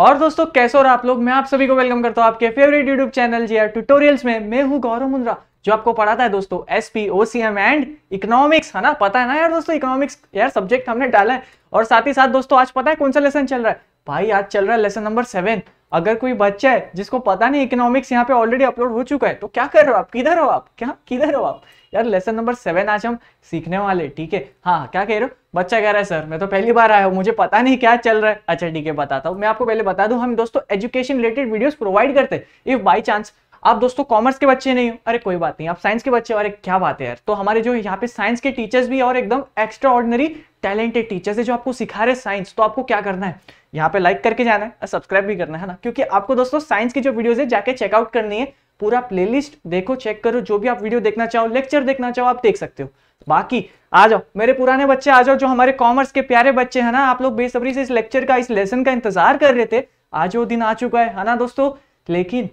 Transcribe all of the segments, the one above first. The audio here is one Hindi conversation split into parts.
और दोस्तों कैसे हो रहा आप लोग मैं आप सभी को वेलकम करता हूं आपके favourite YouTube channel G tutorials में मैं हूं गौरव मुंद्रा जो आपको पढ़ाता है दोस्तों S P O C M and economics है ना पता है ना यार दोस्तों इकोनॉमिक्स यार सब्जेक्ट हमने डाला है और साथ ही साथ दोस्तों आज पता है कौन सा लेसन चल रहा है भाई आज चल रहा है लेसन नंबर सेवन अगर कोई बच्चा है जिसको पता नहीं इकोनॉमिक्स यहाँ पे ऑलरेडी अपलोड हो चुका है तो क्या कर रहे हो आप किधर हो आप क्या किधर हो आप यार लेसन नंबर सेवन आज हम सीखने वाले ठीक है हाँ क्या कह रहे हो बच्चा कह रहा है सर मैं तो पहली बार आया हूँ मुझे पता नहीं क्या चल रहा है अच्छा ठीक है बताता हूँ मैं आपको पहले बता दू हम दोस्तों एजुकेशन रिलेटेड वीडियो प्रोवाइड करते इफ बाई चांस आप दोस्तों कॉमर्स के बच्चे नहीं हो अरे कोई बात नहीं आप साइंस के बच्चे हो अरे क्या बात है यार तो हमारे जो यहाँ पे साइंस के टीचर्स भी और एकदम एक्स्ट्रा ऑर्डनरी टैलेंटेड टीचर्स है जो आपको सिखा रहे साइंस तो आपको क्या करना है यहाँ पे लाइक करके जाना है सब्सक्राइब भी करना है ना क्योंकि आपको दोस्तों साइंस की जो वीडियोज है जाके चेकआउट करनी है पूरा प्ले देखो चेक करो जो भी आप वीडियो देखना चाहो लेक्चर देखना चाहो आप देख सकते हो बाकी आ जाओ मेरे पुराने बच्चे आ जाओ जो हमारे कॉमर्स के प्यारे बच्चे है ना आप लोग बेसब्री से इस लेक्चर का इस लेसन का इंतजार कर रहे थे आज वो दिन आ चुका है ना दोस्तों लेकिन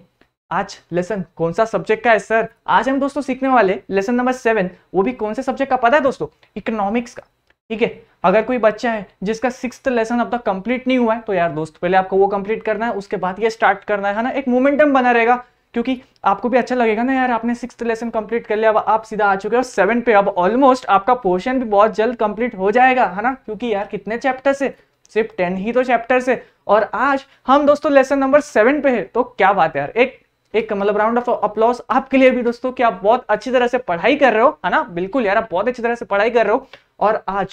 आज लेसन कौन सा सब्जेक्ट का है सर आज हम दोस्तों सीखने वाले लेसन नंबर सेवन वो भी कौन से सब्जेक्ट का पता है दोस्तों इकोनॉमिक्स का ठीक है अगर कोई बच्चा है जिसका सिक्स लेसन अब तक कंप्लीट नहीं हुआ है तो यार दोस्त पहले आपको वो कंप्लीट करना है उसके बाद ये स्टार्ट करना है ना एक मोमेंटम बना रहेगा क्योंकि आपको भी अच्छा लगेगा ना यार आपने सिक्स लेसन कंप्लीट कर लिया अब आप सीधा आ चुके हो सेवन पे अब ऑलमोस्ट आपका पोर्शन भी बहुत जल्द कंप्लीट हो जाएगा है ना क्योंकि यार कितने चैप्टर है सिर्फ टेन ही तो चैप्टर है और आज हम दोस्तों लेसन नंबर सेवन पे है तो क्या बात है यार एक एक मतलब राउंड ऑफ अपलॉस आपके लिए भी दोस्तों कि आप बहुत अच्छी तरह से पढ़ाई कर रहे हो है ना बिल्कुल यार आप बहुत अच्छी तरह से पढ़ाई कर रहे हो और आज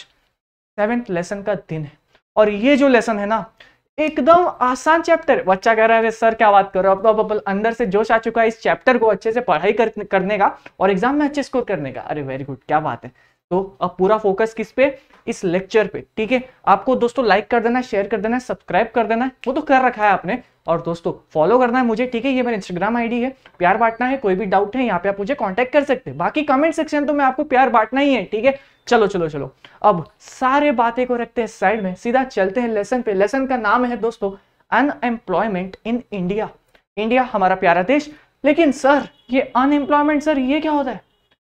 सेवेंथ लेसन का दिन है और ये जो लेसन है ना एकदम आसान चैप्टर बच्चा कह रहा है सर क्या बात कर रहे हो अब तो अब अंदर से जोश आ चुका है इस चैप्टर को अच्छे से पढ़ाई करने का और एग्जाम में अच्छे स्कोर करने का अरे वेरी गुड क्या बात है तो अब पूरा फोकस किस पे इस लेक्चर पे ठीक है आपको दोस्तों लाइक कर देना शेयर कर देना सब्सक्राइब कर देना है वो तो कर रखा है आपने और दोस्तों फॉलो करना है मुझे ठीक है ये मेरा इंस्टाग्राम आईडी है प्यार बांटना है कोई भी डाउट है यहाँ पे आप मुझे कांटेक्ट कर सकते हैं बाकी कमेंट सेक्शन तो मैं आपको प्यार बांटना ही है ठीक है चलो चलो चलो अब सारे बातें को रखते हैं साइड में सीधा चलते हैं लेसन पे लेसन का नाम है दोस्तों अनएम्प्लॉयमेंट इन इंडिया इंडिया हमारा प्यारा देश लेकिन सर ये अनएम्प्लॉयमेंट सर ये क्या होता है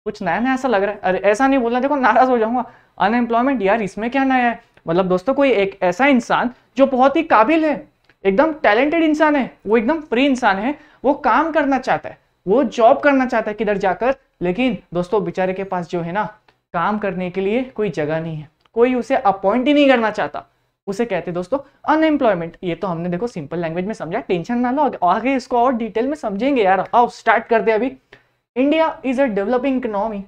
कुछ नया नया ऐसा लग रहा है अरे ऐसा नहीं बोलना देखो नाराज हो जाऊंगा अनएम्प्लॉयमेंट यार इसमें क्या नया है मतलब दोस्तों कोई एक ऐसा इंसान जो बहुत ही काबिल है एकदम टैलेंटेड इंसान है वो एकदम फ्री इंसान है वो काम करना चाहता है वो जॉब करना चाहता है किधर जाकर लेकिन दोस्तों बेचारे के पास जो है ना काम करने के लिए कोई जगह नहीं है कोई उसे अपॉइंट ही नहीं करना चाहता उसे कहते दोस्तों अनएम्प्लॉयमेंट ये तो हमने देखो सिंपल लैंग्वेज में समझा टेंशन ना लो आगे इसको और डिटेल में समझेंगे यार आओ स्टार्ट करते अभी India is a developing economy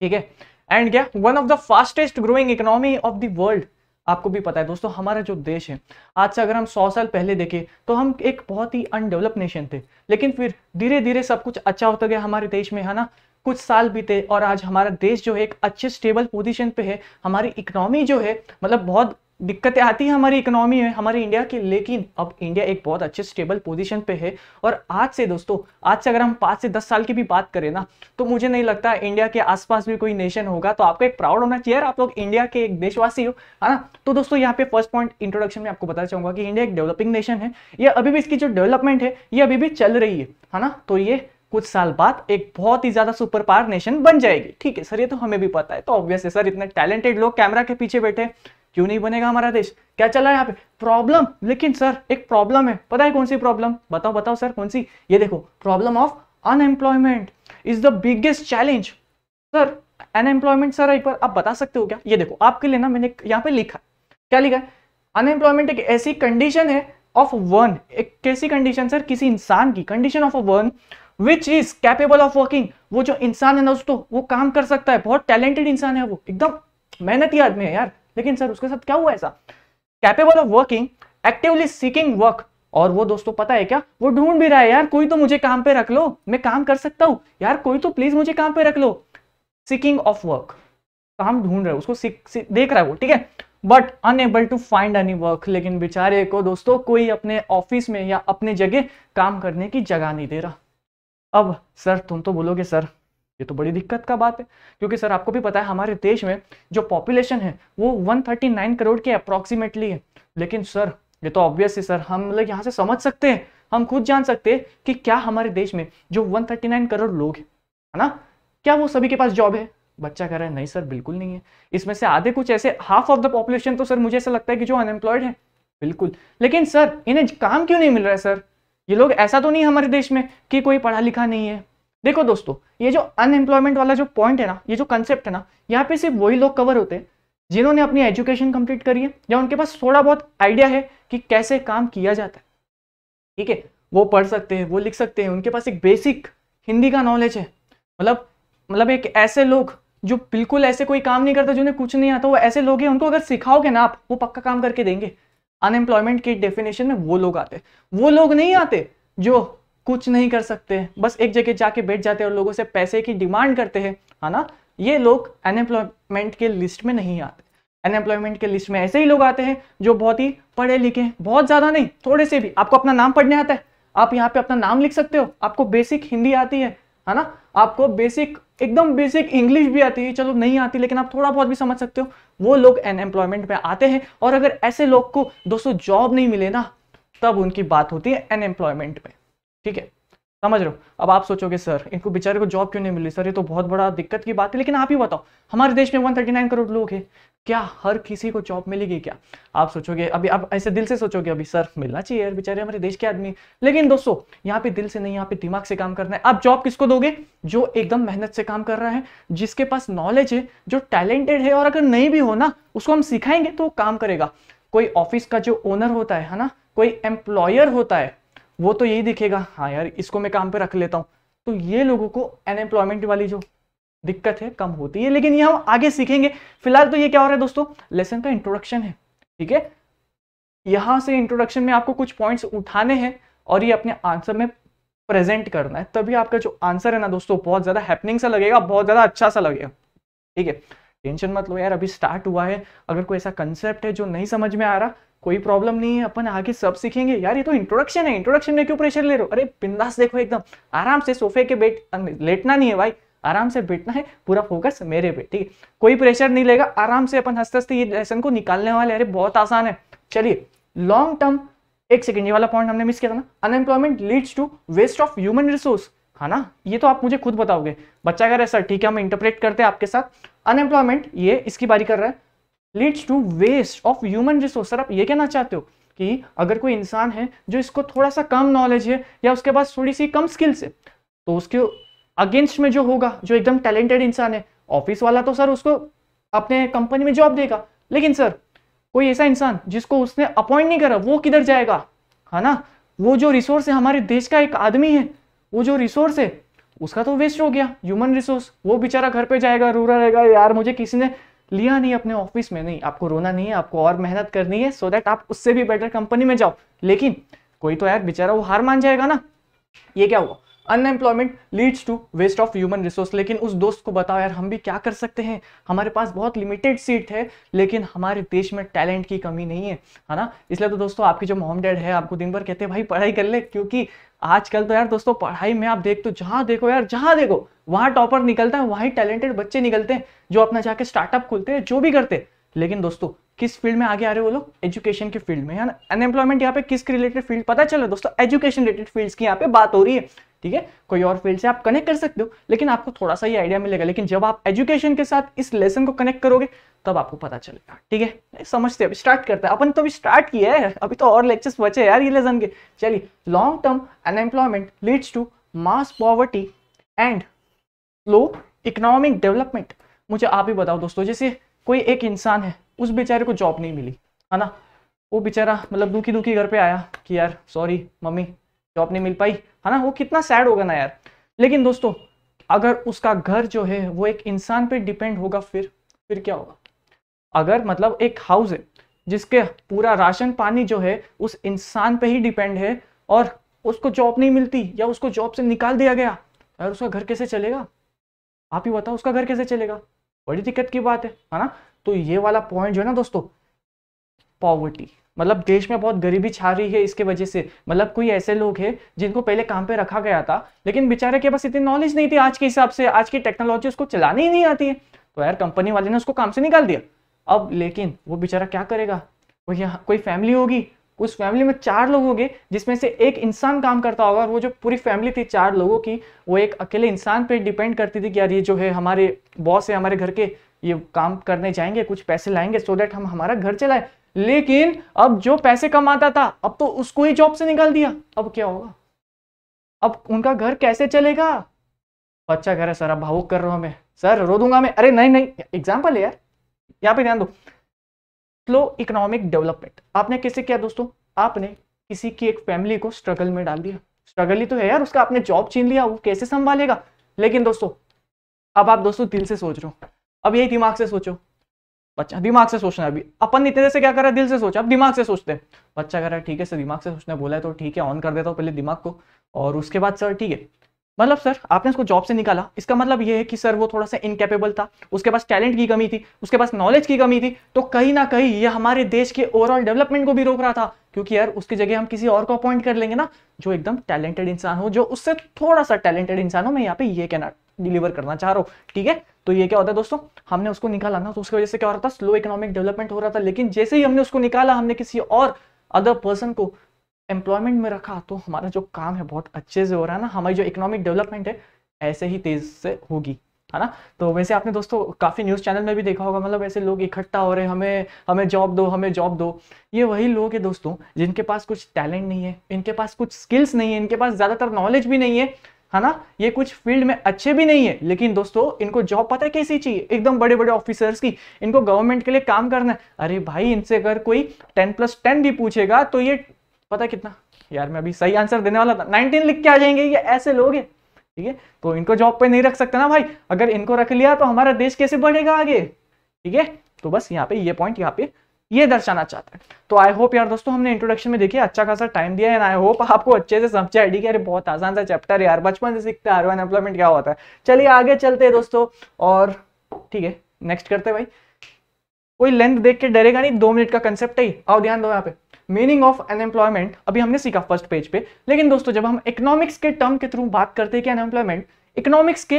ठीक है एंड क्या one of the fastest growing economy of the world आपको भी पता है दोस्तों हमारा जो देश है आज से अगर हम 100 साल पहले देखें तो हम एक बहुत ही अनडेवलप नेशन थे लेकिन फिर धीरे धीरे सब कुछ अच्छा होता गया हमारे देश में है ना कुछ साल बीते और आज हमारा देश जो है एक अच्छे स्टेबल पोजीशन पे है हमारी इकोनॉमी जो है मतलब बहुत दिक्कतें आती है हमारी इकोनॉमी में हमारे इंडिया की लेकिन अब इंडिया एक बहुत अच्छे स्टेबल पोजीशन पे है और आज से दोस्तों आज से अगर हम पाँच से दस साल की भी बात करें ना तो मुझे नहीं लगता इंडिया के आसपास भी कोई नेशन होगा तो आपको एक प्राउड होना चाहिए आप लोग इंडिया के एक देशवासी हो है ना तो दोस्तों यहाँ पे फर्स्ट पॉइंट इंट्रोडक्शन में आपको बताना चाहूंगा कि इंडिया एक डेवलपिंग नेशन है ये अभी भी इसकी जो डेवलपमेंट है ये अभी भी चल रही है है ना तो ये कुछ साल बाद एक बहुत ही ज्यादा सुपर पावर नेशन बन जाएगी ठीक है सर ये तो हमें भी पता है तो ऑब्वियस है सर इतने टैलेंटेड लोग कैमरा के पीछे बैठे क्यों नहीं बनेगा हमारा देश क्या चल रहा है यहाँ पे प्रॉब्लम लेकिन सर एक प्रॉब्लम है पता है कौन सी प्रॉब्लम बताओ बताओ सर कौन सी ये देखो problem of unemployment is the biggest challenge sir unemployment sir एक बार आप बता सकते हो क्या ये देखो आपके लिए ना मैंने यहाँ पे लिखा क्या लिखा है अनएम्प्लॉयमेंट एक ऐसी कंडीशन है ऑफ वन एक कैसी कंडीशन सर किसी इंसान की condition of a one which is capable of working वो जो इंसान है ना दोस्तों वो काम कर सकता है बहुत टैलेंटेड इंसान है वो एकदम मेहनती आदमी है यार लेकिन सर उसके साथ क्या हुआ ऐसा capable of working actively seeking work और वो दोस्तों पता है क्या वो ढूंढ भी रहा है यार कोई तो मुझे काम पे रख लो मैं काम कर सकता हूँ यार कोई तो प्लीज मुझे काम पे रख लो सीकिंग ऑफ वर्क काम ढूंढ रहे उसको सीख, देख रहा है वो ठीक है but unable to find any work लेकिन बेचारे को दोस्तों कोई अपने ऑफिस में या अपने जगह काम करने की जगह नहीं दे रहा अब सर तुम तो बोलोगे सर ये तो बड़ी दिक्कत का बात है क्योंकि सर आपको भी पता है हमारे देश में जो पॉपुलेशन है वो 139 करोड़ के अप्रोक्सीमेटली है लेकिन सर ये तो ऑब्वियसली सर हम लोग यहाँ से समझ सकते हैं हम खुद जान सकते हैं कि क्या हमारे देश में जो 139 करोड़ लोग हैं है ना क्या वो सभी के पास जॉब है बच्चा कह रहा है नहीं सर बिल्कुल नहीं है इसमें से आधे कुछ ऐसे हाफ ऑफ द पॉपुलेशन तो सर मुझे ऐसा लगता है कि जो अनएम्प्लॉयड है बिल्कुल लेकिन सर इन्हें काम क्यों नहीं मिल रहा है सर ये लोग ऐसा तो नहीं है हमारे देश में कि कोई पढ़ा लिखा नहीं है देखो दोस्तों ये जो अनएम्प्लॉयमेंट वाला जो पॉइंट है ना ये जो कंसेप्ट है ना यहाँ पे सिर्फ वही लोग कवर होते हैं जिन्होंने अपनी एजुकेशन कंप्लीट करी है या उनके पास थोड़ा बहुत आइडिया है कि कैसे काम किया जाता है ठीक है वो पढ़ सकते हैं वो लिख सकते हैं उनके पास एक बेसिक हिंदी का नॉलेज है मतलब मतलब एक ऐसे लोग जो बिल्कुल ऐसे कोई काम नहीं करता जिन्हें कुछ नहीं आता वो ऐसे लोग हैं उनको अगर सिखाओगे ना आप वो पक्का काम करके देंगे अनएम्प्लॉयमेंट की डेफिनेशन में वो लोग आते वो लोग नहीं आते जो कुछ नहीं कर सकते बस एक जगह जाके बैठ जाते हैं और लोगों से पैसे की डिमांड करते हैं है ना ये लोग अनएम्प्लॉयमेंट के लिस्ट में नहीं आते अनएम्प्लॉयमेंट के लिस्ट में ऐसे ही लोग आते हैं जो बहुत ही पढ़े लिखे बहुत ज़्यादा नहीं थोड़े से भी आपको अपना नाम पढ़ने आता है आप यहाँ पे अपना नाम लिख सकते हो आपको बेसिक हिंदी आती है है ना आपको बेसिक एकदम बेसिक इंग्लिश भी आती है चलो नहीं आती लेकिन आप थोड़ा बहुत भी समझ सकते हो वो लोग अनएम्प्लॉयमेंट में आते हैं और अगर ऐसे लोग को दोस्तों जॉब नहीं मिले ना तब उनकी बात होती है अनएम्प्लॉयमेंट में ठीक है समझ रहे हो अब आप सोचोगे सर इनको बेचारे को जॉब क्यों नहीं मिली सर ये तो बहुत बड़ा दिक्कत की बात है लेकिन आप ही बताओ हमारे देश में 139 करोड़ लोग हैं क्या हर किसी को जॉब मिलेगी क्या आप सोचोगे अभी आप ऐसे दिल से सोचोगे अभी सर मिलना चाहिए यार बेचारे हमारे देश के आदमी लेकिन दोस्तों यहाँ पे दिल से नहीं यहाँ पे दिमाग से काम करना है आप जॉब किसको दोगे जो एकदम मेहनत से काम कर रहा है जिसके पास नॉलेज है जो टैलेंटेड है और अगर नहीं भी हो ना उसको हम सिखाएंगे तो काम करेगा कोई ऑफिस का जो ओनर होता है ना कोई एम्प्लॉयर होता है वो तो यही दिखेगा हाँ यार इसको मैं काम पे रख लेता हूँ तो ये लोगों को अनएम्प्लॉयमेंट वाली जो दिक्कत है कम होती है लेकिन ये हम आगे सीखेंगे फिलहाल तो ये क्या हो रहा है दोस्तों लेसन का इंट्रोडक्शन है ठीक है यहाँ से इंट्रोडक्शन में आपको कुछ पॉइंट्स उठाने हैं और ये अपने आंसर में प्रेजेंट करना है तभी आपका जो आंसर है ना दोस्तों बहुत ज़्यादा हैपनिंग सा लगेगा बहुत ज़्यादा अच्छा सा लगेगा ठीक है टेंशन मत लो यार अभी स्टार्ट हुआ है अगर कोई ऐसा कंसेप्ट है जो नहीं समझ में आ रहा कोई प्रॉब्लम नहीं है अपन आगे सब सीखेंगे यार ये तो इंट्रोडक्शन है इंट्रोडक्शन में क्यों प्रेशर ले रहे हो अरे बिंदास देखो एकदम आराम से सोफे के बैठ अं, लेटना नहीं है भाई आराम से बैठना है पूरा फोकस मेरे पे ठीक है कोई प्रेशर नहीं लेगा आराम से अपन हंसते हंसते ये लेसन को निकालने वाले अरे बहुत आसान है चलिए लॉन्ग टर्म एक सेकेंड ये वाला पॉइंट हमने मिस किया था ना unemployment leads to waste of human resource है ना ये तो आप मुझे खुद बताओगे बच्चा कह रहे सर ठीक है हम इंटरप्रेट करते हैं आपके साथ अनएम्प्लॉयमेंट ये इसकी बारी कर रहा है leads to waste of human resource sir आप ये कहना चाहते हो कि अगर कोई इंसान है जो इसको थोड़ा सा कम नॉलेज है या उसके पास थोड़ी सी कम स्किल्स है तो उसके अगेंस्ट में जो होगा जो एकदम टैलेंटेड इंसान है ऑफिस वाला तो सर उसको अपने कंपनी में जॉब देगा लेकिन सर कोई ऐसा इंसान जिसको उसने अपॉइंट नहीं करा वो किधर जाएगा है ना वो जो रिसोर्स है हमारे देश का एक आदमी है वो जो रिसोर्स है उसका तो वेस्ट हो गया ह्यूमन रिसोर्स वो बेचारा घर पे जाएगा रूरा रहेगा यार मुझे किसी ने लिया नहीं अपने ऑफिस में नहीं आपको रोना नहीं है आपको और मेहनत करनी है सो so दैट आप उससे भी बेटर कंपनी में जाओ लेकिन कोई तो यार बेचारा वो हार मान जाएगा ना ये क्या हुआ unemployment leads to waste of human resource लेकिन उस दोस्त को बताओ यार हम भी क्या कर सकते हैं हमारे पास बहुत लिमिटेड सीट है लेकिन हमारे देश में टैलेंट की कमी नहीं है है ना इसलिए तो दोस्तों आपके जो मॉम डैड है आपको दिन भर कहते हैं भाई पढ़ाई कर ले क्योंकि आजकल तो यार दोस्तों पढ़ाई में आप देख तो जहाँ देखो यार जहाँ देखो वहाँ टॉपर निकलता है वहाँ टैलेंटेड बच्चे निकलते हैं जो अपना जाके स्टार्टअप खुलते हैं जो भी करते हैं लेकिन दोस्तों किस फील्ड में आगे आ रहे हो लोग एजुकेशन के फील्ड में है ना अनएम्प्लॉयमेंट यहाँ पे किस रिलेटेड फील्ड पता है दोस्तों एजुकेशन रिलेटेड फील्ड्स की यहाँ पे बात हो रही है ठीक है कोई और फील्ड से आप कनेक्ट कर सकते हो लेकिन आपको थोड़ा सा ये आइडिया मिलेगा लेकिन जब आप एजुकेशन के साथ इस लेसन को कनेक्ट करोगे तब आपको पता चलेगा ठीक है समझते अभी स्टार्ट करते हैं अपन तो अभी स्टार्ट किया है अभी तो और लेक्चर्स बचे यार ये लेसन के चलिए long term unemployment leads to mass poverty and low economic development मुझे आप ही बताओ दोस्तों जैसे कोई एक इंसान है उस बेचारे को जॉब नहीं मिली है ना वो बेचारा मतलब दुखी दुखी घर पे आया कि यार सॉरी मम्मी जॉब नहीं मिल पाई है ना वो कितना सैड होगा ना यार लेकिन दोस्तों अगर उसका घर जो है वो एक इंसान पर डिपेंड होगा फिर फिर क्या होगा अगर मतलब एक हाउस है जिसके पूरा राशन पानी जो है उस इंसान पे ही डिपेंड है और उसको जॉब नहीं मिलती या उसको जॉब से निकाल दिया गया यार उसका घर कैसे चलेगा आप ही बताओ उसका घर कैसे चलेगा बड़ी दिक्कत की बात है है ना तो ये वाला पॉइंट जो है ना दोस्तों पॉवर्टी मतलब देश में बहुत गरीबी छा रही है इसके वजह से मतलब कोई ऐसे लोग हैं जिनको पहले काम पे रखा गया था लेकिन बेचारे के पास इतनी नॉलेज नहीं थी आज के हिसाब से आज की टेक्नोलॉजी उसको चलाने ही नहीं आती है तो यार कंपनी वाले ने उसको काम से निकाल दिया अब लेकिन वो बेचारा क्या करेगा वो यहाँ कोई फैमिली होगी उस फैमिली में चार लोग होंगे जिसमें से एक इंसान काम करता होगा और वो जो पूरी फैमिली थी चार लोगों की वो एक अकेले इंसान पे डिपेंड करती थी कि यार ये जो है हमारे बॉस है हमारे घर के ये काम करने जाएंगे कुछ पैसे लाएंगे सो so देट हम हमारा घर चलाए लेकिन अब जो पैसे कमाता था अब तो उसको ही जॉब से निकाल दिया अब क्या होगा अब उनका घर कैसे चलेगा बच्चा घर है सर अब भावुक कर रहा हूं मैं सर रो दूंगा मैं अरे नहीं नहीं एग्जाम्पल है यार यहाँ पे ध्यान दो स्लो इकोनॉमिक डेवलपमेंट आपने किसे किया दोस्तों आपने किसी की एक फैमिली को स्ट्रगल में डाल दिया स्ट्रगल ही तो है यार उसका आपने जॉब छीन लिया वो कैसे संभालेगा लेकिन दोस्तों अब आप दोस्तों दिल से सोच रहे हो अब यही दिमाग से सोचो बच्चा दिमाग से सोचना अभी अपन इतने से क्या कर रहे हैं दिल से सोचा अब दिमाग से सोचते हैं बच्चा कह रहा है ठीक है सर दिमाग से सोचना बोला है तो ठीक है ऑन कर देता हूँ पहले दिमाग को और उसके बाद सर ठीक है मतलब सर आपने उसको जॉब से निकाला इसका मतलब ये है कि सर वो थोड़ा सा इनकेपेबल था उसके पास टैलेंट की कमी थी उसके पास नॉलेज की कमी थी तो कहीं ना कहीं ये हमारे देश के ओवरऑल डेवलपमेंट को भी रोक रहा था क्योंकि यार उसकी जगह हम किसी और को अपॉइंट कर लेंगे ना जो एकदम टैलेंटेड इंसान हो जो उससे थोड़ा सा टैलेंटेड इंसान हो मैं यहाँ पे ये कहना डिलीवर करना चाह रहा हूँ ठीक है तो ये क्या होता है दोस्तों हमने उसको निकाला ना तो उसकी वजह से क्या हो रहा था स्लो इकोनॉमिक डेवलपमेंट हो रहा था लेकिन जैसे ही हमने उसको निकाला हमने किसी और अदर पर्सन को एम्प्लॉयमेंट में रखा तो हमारा जो काम है बहुत अच्छे से हो रहा है ना हमारी जो इकोनॉमिक डेवलपमेंट है ऐसे ही तेज से होगी है ना तो वैसे आपने दोस्तों काफ़ी न्यूज़ चैनल में भी देखा होगा मतलब ऐसे लोग इकट्ठा हो रहे हमें हमें जॉब दो हमें जॉब दो ये वही लोग हैं दोस्तों जिनके पास कुछ टैलेंट नहीं है इनके पास कुछ स्किल्स नहीं है इनके पास ज़्यादातर नॉलेज भी नहीं है है ना ये कुछ फील्ड में अच्छे भी नहीं है लेकिन दोस्तों इनको जॉब पता है कैसी चाहिए एकदम बड़े बड़े ऑफिसर्स की इनको गवर्नमेंट के लिए काम करना है अरे भाई इनसे अगर कोई टेन प्लस टेन भी पूछेगा तो ये पता कितना यार मैं अभी सही आंसर देने वाला था नाइनटीन लिख के आ जाएंगे ये ऐसे लोग हैं ठीक है तो इनको जॉब पे नहीं रख सकते ना भाई अगर इनको रख लिया तो हमारा देश कैसे बढ़ेगा आगे ठीक है तो बस यहाँ पे ये पॉइंट यहाँ पे ये दर्शाना चाहते हैं तो आई होप यार दोस्तों हमने इंट्रोडक्शन में देखिए अच्छा खासा टाइम दिया है आई होप आपको अच्छे से समझे आई डी बहुत आसान सा चैप्टर यार बचपन से सीखते हैं अनएम्प्लॉयमेंट क्या होता है चलिए आगे चलते हैं दोस्तों और ठीक है नेक्स्ट करते भाई कोई लेंथ देख के डरेगा नहीं दो मिनट का कंसेप्ट है आओ ध्यान दो यहाँ पे मीनिंग ऑफ अनएम्प्लॉयमेंट अभी हमने सीखा फर्स्ट पेज पे लेकिन दोस्तों जब हम इकोनॉमिक्स के टर्म के थ्रू बात करते हैं कि अनएम्प्लॉयमेंट इकोनॉमिक्स के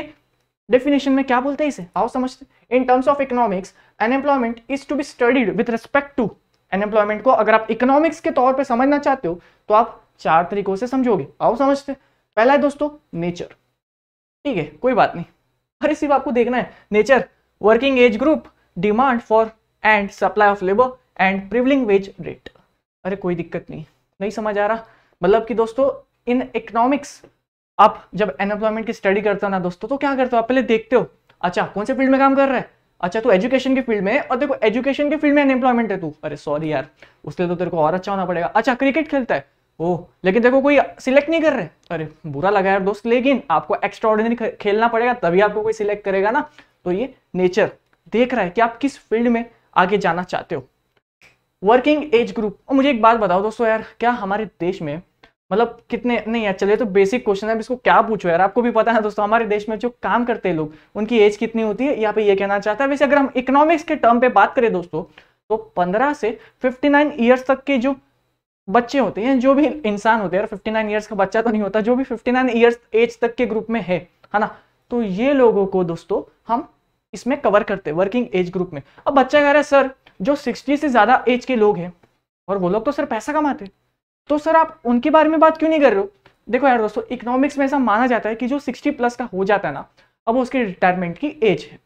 डेफिनेशन में क्या बोलते हैं इसे आओ समझते in terms of economics unemployment is to be studied with respect to unemployment को अगर आप इकोनॉमिक्स के तौर पे समझना चाहते हो तो आप चार तरीकों से समझोगे आओ समझते पहला है दोस्तों नेचर ठीक है कोई बात नहीं अरे सिर्फ आपको देखना है nature working age group demand for and supply of labour and prevailing wage rate अरे कोई दिक्कत नहीं नहीं समझ आ रहा मतलब कि दोस्तों इन इकोनॉमिक्स आप जब अनएम्प्लॉयमेंट की स्टडी करते हो ना दोस्तों तो क्या करते हो आप पहले देखते हो अच्छा कौन से फील्ड में काम कर रहा है अच्छा तू एजुकेशन के फील्ड में और देखो एजुकेशन के फील्ड में अनएम्प्लॉयमेंट है तू अरे सॉरी यार उसके तो तेरे को और अच्छा होना पड़ेगा अच्छा क्रिकेट खेलता है ओ लेकिन देखो कोई सिलेक्ट नहीं कर रहे अरे बुरा लगा यार दोस्त लेकिन आपको एक्स्ट्रा ऑर्डिनरी खेलना पड़ेगा तभी आपको कोई सिलेक्ट करेगा ना तो ये नेचर देख रहा है कि आप किस फील्ड में आगे जाना चाहते हो वर्किंग एज ग्रुप और मुझे एक बात बताओ दोस्तों यार क्या हमारे देश में मतलब कितने नहीं यार चलिए तो बेसिक क्वेश्चन है इसको क्या पूछो यार आपको भी पता है दोस्तों हमारे देश में जो काम करते हैं लोग उनकी एज कितनी होती है यहाँ पे ये कहना चाहता है वैसे अगर हम इकोनॉमिक्स के टर्म पे बात करें दोस्तों तो 15 से 59 ईयर्स तक के जो बच्चे होते हैं जो भी इंसान होते हैं फिफ्टी नाइन ईयर्स का बच्चा तो नहीं होता जो भी फिफ्टी नाइन ईयर्स एज तक के ग्रुप में है है ना तो ये लोगों को दोस्तों हम इसमें कवर करते हैं वर्किंग एज ग्रुप में अब बच्चा कह रहा है सर जो सिक्सटी से ज्यादा एज के लोग हैं और वो लोग तो सर पैसा कमाते हैं तो सर आप उनके बारे में बात क्यों नहीं कर रहे हो देखो यार दोस्तों इकोनॉमिक्स में ऐसा माना जाता है कि जो सिक्सटी प्लस का हो जाता है ना अब उसके रिटायरमेंट की एज है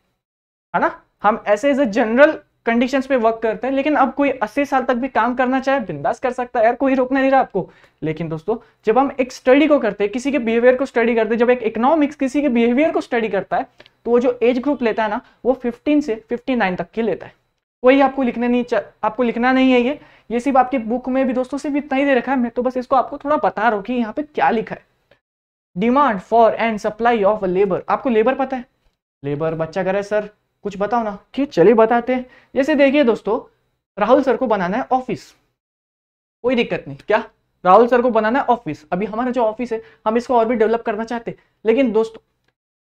है ना हम ऐसे एज ए जनरल कंडीशंस पे वर्क करते हैं लेकिन अब कोई 80 साल तक भी काम करना चाहे बिंदास कर सकता है यार कोई रोकना नहीं रहा आपको लेकिन दोस्तों जब हम एक स्टडी को करते हैं किसी के बिहेवियर को स्टडी करते हैं जब एक इकोनॉमिक्स किसी के बिहेवियर को स्टडी करता है तो वो जो एज ग्रुप लेता है ना वो फिफ्टीन से फिफ्टी तक की लेता है कोई आपको लिखना नहीं आपको लिखना नहीं है ये ये सिर्फ आपकी बुक में भी दोस्तों सिर्फ इतना ही दे रखा है मैं तो बस इसको आपको थोड़ा बता रहा हूँ कि यहाँ पे क्या लिखा है demand for and supply of labour आपको लेबर पता है लेबर बच्चा करे सर कुछ बताओ ना ठीक चलिए बताते हैं जैसे देखिए दोस्तों राहुल सर को बनाना है ऑफिस कोई दिक्कत नहीं क्या राहुल सर को बनाना है ऑफिस अभी हमारा जो ऑफिस है हम इसको और भी डेवलप करना चाहते लेकिन दोस्तों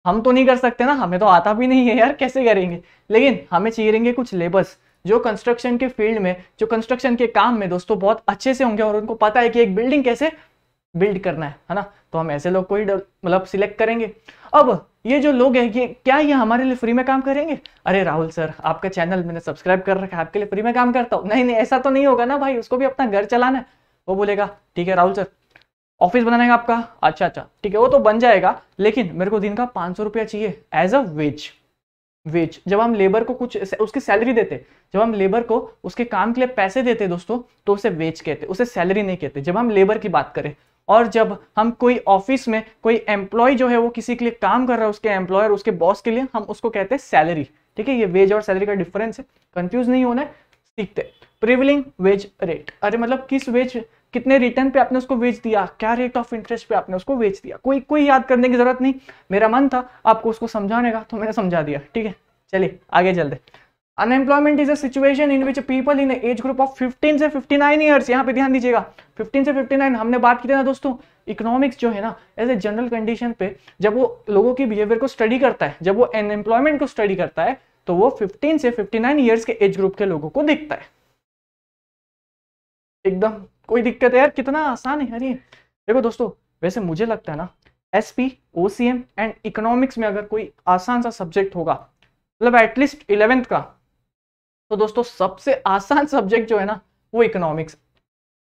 हम तो नहीं कर सकते ना हमें तो आता भी नहीं है यार कैसे करेंगे लेकिन हमें चाहिए कुछ लेबर्स जो कंस्ट्रक्शन के फील्ड में जो कंस्ट्रक्शन के काम में दोस्तों बहुत अच्छे से होंगे और उनको पता है कि एक बिल्डिंग कैसे बिल्ड करना है है ना तो हम ऐसे लोग को ही मतलब सिलेक्ट करेंगे अब ये जो लोग हैं ये क्या ये हमारे लिए फ्री में काम करेंगे अरे राहुल सर आपका चैनल मैंने सब्सक्राइब कर रखा है आपके लिए फ्री में काम करता हूँ नहीं नहीं ऐसा तो नहीं होगा ना भाई उसको भी अपना घर चलाना है वो बोलेगा ठीक है राहुल सर ऑफिस बनाने का आपका अच्छा अच्छा ठीक है वो तो बन जाएगा लेकिन मेरे को दिन का पाँच सौ रुपया चाहिए एज अ वेज वेज जब हम लेबर को कुछ उसकी सैलरी देते जब हम लेबर को उसके काम के लिए पैसे देते दोस्तों तो उसे वेज कहते उसे सैलरी नहीं कहते जब हम लेबर की बात करें और जब हम कोई ऑफिस में कोई एम्प्लॉय जो है वो किसी के लिए काम कर रहा है उसके एम्प्लॉयर उसके बॉस के लिए हम उसको कहते हैं सैलरी ठीक है ये वेज और सैलरी का डिफरेंस है कंफ्यूज नहीं होना है सीखते प्रिविलिंग वेज रेट अरे मतलब किस वेज कितने रिटर्न पे आपने उसको बेच दिया क्या रेट ऑफ इंटरेस्ट पे आपने उसको बेच दिया कोई कोई याद करने की जरूरत नहीं मेरा मन था आपको उसको समझाने का तो मैंने समझा दिया ठीक है चलिए आगे चलते unemployment is situation in which people in age group of 15 से 59 ईयर्स यहाँ पे ध्यान दीजिएगा 15 से 59 हमने बात की थी ना दोस्तों इकोनॉमिक्स जो है ना एज ए जनरल कंडीशन पे जब वो लोगों की बिहेवियर को स्टडी करता है जब वो अनएम्प्लॉयमेंट को स्टडी करता है तो वो 15 से 59 ईयर्स के एज ग्रुप के लोगों को देखता है एकदम कोई दिक्कत है यार कितना आसान है यार ये देखो दोस्तों वैसे मुझे लगता है ना S P O C M and economics में अगर कोई आसान सा सब्जेक्ट होगा मतलब एटलीस्ट इलेवेंथ का तो दोस्तों सबसे आसान सब्जेक्ट जो है ना वो इकोनॉमिक्स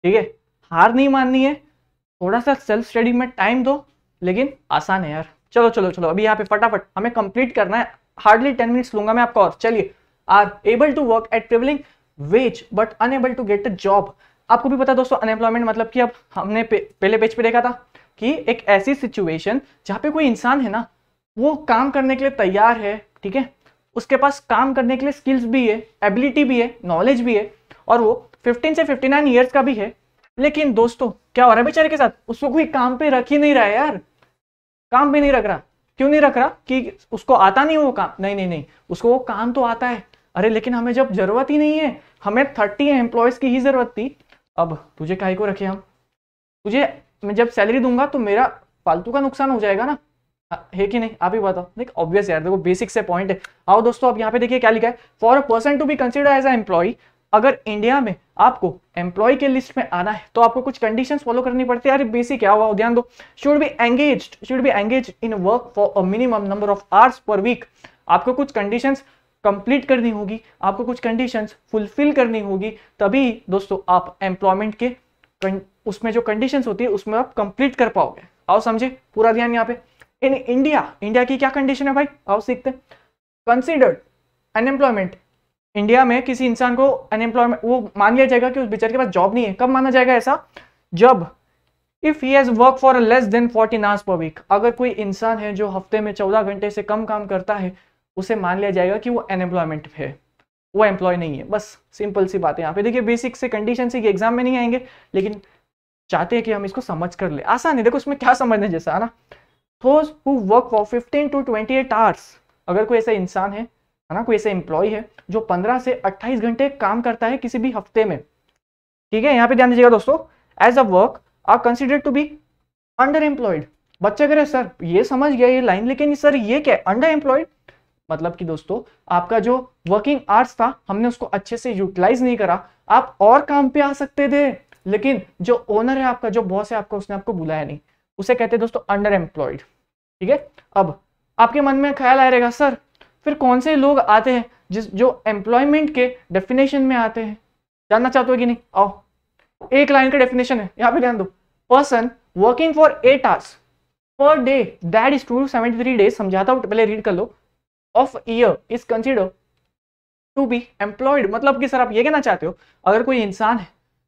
ठीक है हार नहीं माननी है थोड़ा सा सेल्फ स्टडी में टाइम दो लेकिन आसान है यार चलो चलो चलो अभी यहाँ पे फटाफट हमें कंप्लीट करना है हार्डली टेन मिनट्स लूंगा मैं आपका और चलिए are able to work at travelling wage but unable to get a job आपको भी पता दोस्तों अनएम्प्लॉयमेंट मतलब कि अब हमने पे, पहले पेज पे देखा था कि एक ऐसी सिचुएशन जहाँ पे कोई इंसान है ना वो काम करने के लिए तैयार है ठीक है उसके पास काम करने के लिए स्किल्स भी है एबिलिटी भी है नॉलेज भी है और वो 15 से 59 नाइन ईयर्स का भी है लेकिन दोस्तों क्या हो रहा है बेचारे के साथ उसको कोई काम पे रख ही नहीं रहा है यार काम पे नहीं रख रहा क्यों नहीं रख रहा कि उसको आता नहीं वो काम नहीं नहीं नहीं उसको वो काम तो आता है अरे लेकिन हमें जब जरूरत ही नहीं है हमें थर्टी एम्प्लॉयज की ही जरूरत थी अब तुझे काहे को रखे हम तुझे मैं जब सैलरी दूंगा तो मेरा फालतू का नुकसान हो जाएगा ना हाँ, है कि नहीं आप ही बताओ देख ऑब्वियस यार देखो बेसिक से पॉइंट है आओ दोस्तों अब यहाँ पे देखिए क्या लिखा है for a person to be consider as a employ अगर इंडिया में आपको एम्प्लॉय के लिस्ट में आना है तो आपको कुछ कंडीशंस फॉलो करनी पड़ती है यार बेसिक क्या हुआ ध्यान दो should be engage should be engage in work for a minimum number of hours per week आपको कुछ कंडीशंस कंप्लीट करनी होगी आपको कुछ कंडीशंस फुलफिल करनी होगी तभी दोस्तों आप एम्प्लॉयमेंट के उसमें जो कंडीशंस होती है उसमें आप कंप्लीट कर पाओगे आओ समझे पूरा ध्यान यहाँ पे इन इंडिया इंडिया की क्या कंडीशन है भाई आओ सीखते कंसिडर्ड अनएम्प्लॉयमेंट इंडिया में किसी इंसान को अनएम्प्लॉयमेंट वो मान लिया जाएगा कि उस बेचारे के पास जॉब नहीं है कब माना जाएगा ऐसा जब if he has work for less than fourteen hours per week अगर कोई इंसान है जो हफ्ते में चौदह घंटे से कम काम करता है उसे मान लिया जाएगा कि वो अनएम्प्लॉयमेंट है वो एम्प्लॉय नहीं है बस सिंपल सी बात है यहाँ पे देखिए बेसिक से कंडीशन से ये एग्जाम में नहीं आएंगे लेकिन चाहते हैं कि हम इसको समझ कर ले आसान है देखो उसमें क्या समझने जैसा है ना those who work for fifteen to twenty eight hours अगर कोई ऐसा इंसान है है ना कोई ऐसा एम्प्लॉय है जो पंद्रह से अट्ठाईस घंटे काम करता है किसी भी हफ्ते में ठीक है यहाँ पे ध्यान दीजिएगा दोस्तों as a work are considered to be under employed बच्चे कह रहे सर ये समझ गया ये लाइन लेकिन सर ये क्या है अंडर एम्प्लॉयड मतलब कि दोस्तों आपका जो वर्किंग आवर्स था हमने उसको अच्छे से यूटिलाइज नहीं करा आप और काम पे आ सकते थे लेकिन जो ओनर है आपका जो बॉस है आपका उसने आपको बुलाया नहीं उसे कहते हैं दोस्तों अंडर एम्प्लॉयड ठीक है अब आपके मन में ख्याल आ रहेगा सर फिर कौन से लोग आते हैं जिस जो एम्प्लॉयमेंट के डेफिनेशन में आते हैं जानना चाहते हो कि नहीं आओ एक लाइन का डेफिनेशन है यहाँ पे ध्यान दो person working for eight hours per day that is two seventy three days समझाता हूँ पहले रीड कर लो of year is consider to be employed मतलब कि सर आप ये कहना चाहते हो अगर कोई इंसान है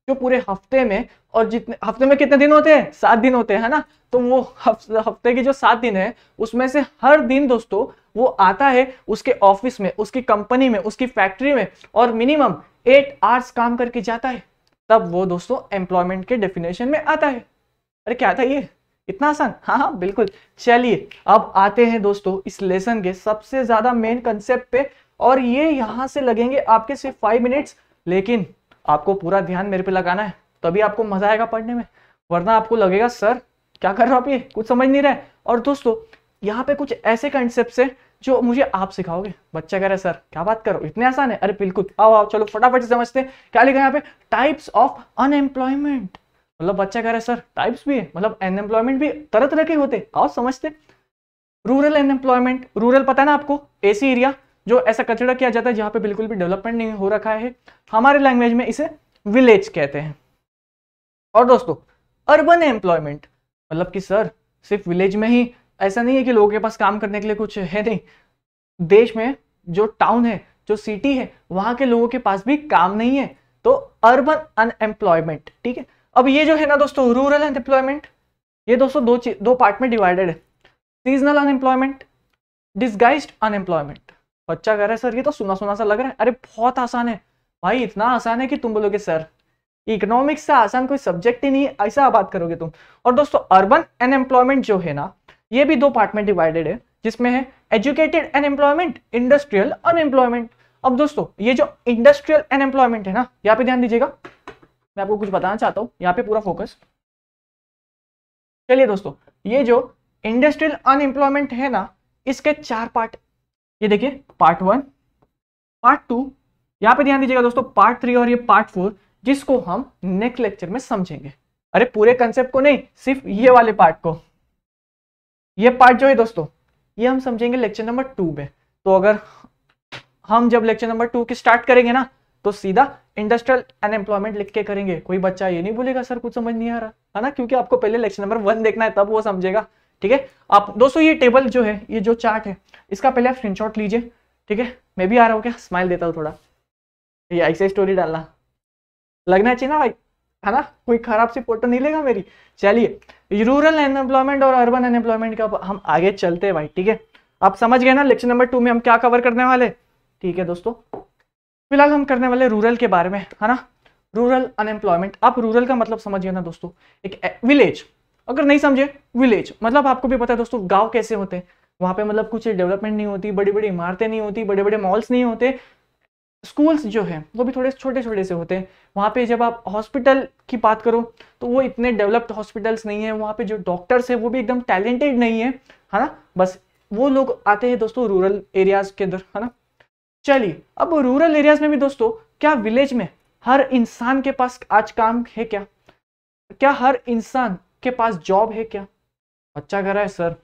जो पूरे हफ्ते में और जितने हफ्ते में कितने दिन होते हैं सात दिन होते हैं ना तो वो हफ्ते के जो सात दिन है उसमें से हर दिन दोस्तों वो आता है उसके ऑफिस में उसकी कंपनी में उसकी फैक्ट्री में और मिनिमम एट आवर्स काम करके जाता है तब वो दोस्तों एम्प्लॉयमेंट के डेफिनेशन में आता है अरे क्या था ये इतना आसान हाँ हाँ बिल्कुल चलिए अब आते हैं दोस्तों इस लेसन के सबसे ज्यादा मेन कंसेप्ट पे और ये यहां से लगेंगे आपके सिर्फ फाइव मिनट्स लेकिन आपको पूरा ध्यान मेरे पे लगाना है तभी आपको मजा आएगा पढ़ने में वरना आपको लगेगा सर क्या कर रहे हो आप ये कुछ समझ नहीं रहे और दोस्तों यहाँ पे कुछ ऐसे कंसेप्ट है जो मुझे आप सिखाओगे बच्चा कह रहे सर क्या बात करो इतने आसान है अरे बिल्कुल आओ आओ चलो फटाफट समझते हैं क्या लिखा है यहाँ पे टाइप्स ऑफ अनएम्प्लॉयमेंट मतलब बच्चा कह रहे सर टाइप्स भी है मतलब अनएम्प्लॉयमेंट भी तरह तरह के होते आओ समझते रूरल अनएम्प्लॉयमेंट रूरल पता है ना आपको ऐसी एरिया जो ऐसा कचरा किया जाता है जहाँ पे बिल्कुल भी डेवलपमेंट नहीं हो रखा है हमारे लैंग्वेज में इसे विलेज कहते हैं और दोस्तों अर्बन एम्प्लॉयमेंट मतलब कि सर सिर्फ विलेज में ही ऐसा नहीं है कि लोगों के पास काम करने के लिए कुछ है नहीं देश में जो टाउन है जो सिटी है वहां के लोगों के पास भी काम नहीं है तो अर्बन अनएम्प्लॉयमेंट ठीक है अब ये जो है ना दोस्तों रूरल अनएम्प्लॉयमेंट ये दोस्तों दो दो पार्ट में डिवाइडेड है सीजनल अनएम्प्लॉयमेंट डिस्गाइज अनएम्प्लॉयमेंट बच्चा कह रहा है सर ये तो सुना सुना सा लग रहा है अरे बहुत आसान है भाई इतना आसान है कि तुम बोलोगे सर इकोनॉमिक्स से आसान कोई सब्जेक्ट ही नहीं है ऐसा बात करोगे तुम और दोस्तों अर्बन अनएम्प्लॉयमेंट जो है ना ये भी दो पार्ट में डिवाइडेड है जिसमें है एजुकेटेड अनएम्प्लॉयमेंट इंडस्ट्रियल अनएम्प्लॉयमेंट अब दोस्तों ये जो इंडस्ट्रियल अनएम्प्लॉयमेंट है ना यहाँ पे ध्यान दीजिएगा मैं आपको कुछ बताना चाहता हूँ यहाँ पे पूरा फोकस चलिए दोस्तों ये जो इंडस्ट्रियल अनएम्प्लॉयमेंट है ना इसके चार पार्ट ये देखिए पार्ट वन पार्ट टू यहाँ पे ध्यान दीजिएगा दोस्तों पार्ट थ्री और ये पार्ट फोर जिसको हम नेक्स्ट लेक्चर में समझेंगे अरे पूरे कंसेप्ट को नहीं सिर्फ ये वाले पार्ट को ये पार्ट जो है दोस्तों ये हम समझेंगे लेक्चर नंबर टू में तो अगर हम जब लेक्चर नंबर टू की स्टार्ट करेंगे ना तो सीधा इंडस्ट्रियल अनएम्प्लॉयमेंट लिख के करेंगे कोई बच्चा ये नहीं बोलेगा सर कुछ समझ नहीं आ रहा है ना क्योंकि आपको पहले लेक्चर नंबर वन देखना है तब वो समझेगा ठीक है आप दोस्तों ये टेबल जो है ये जो चार्ट है इसका पहले आप स्क्रीनशॉट लीजिए ठीक है मैं भी आ रहा हूँ क्या स्माइल देता हूँ थोड़ा ये ऐसे स्टोरी डालना लगना चाहिए ना भाई है ना कोई खराब सी फोटो नहीं लेगा मेरी चलिए रूरल अनएम्प्लॉयमेंट और अर्बन अनएम्प्लॉयमेंट का हम आगे चलते हैं भाई ठीक है आप समझ गए ना लेक्चर नंबर टू में हम क्या कवर करने वाले ठीक है दोस्तों फिलहाल हम करने वाले रूरल के बारे में है ना रूरल अनएम्प्लॉयमेंट आप रूरल का मतलब समझिए ना दोस्तों एक विलेज अगर नहीं समझे विलेज मतलब आपको भी पता है दोस्तों गांव कैसे होते हैं वहां पे मतलब कुछ डेवलपमेंट नहीं होती बड़ी बड़ी इमारतें नहीं होती बड़े बड़े मॉल्स नहीं होते स्कूल्स जो है वो भी थोड़े छोटे छोटे से होते हैं वहाँ पे जब आप हॉस्पिटल की बात करो तो वो इतने डेवलप्ड हॉस्पिटल्स नहीं है वहाँ पे जो डॉक्टर्स है वो भी एकदम टैलेंटेड नहीं है है ना बस वो लोग आते हैं दोस्तों रूरल एरियाज के अंदर है ना चलिए अब रूरल एरियाज में भी दोस्तों क्या विलेज में हर इंसान के पास आज काम है क्या क्या हर इंसान के पास जॉब है क्या अच्छा करा है सर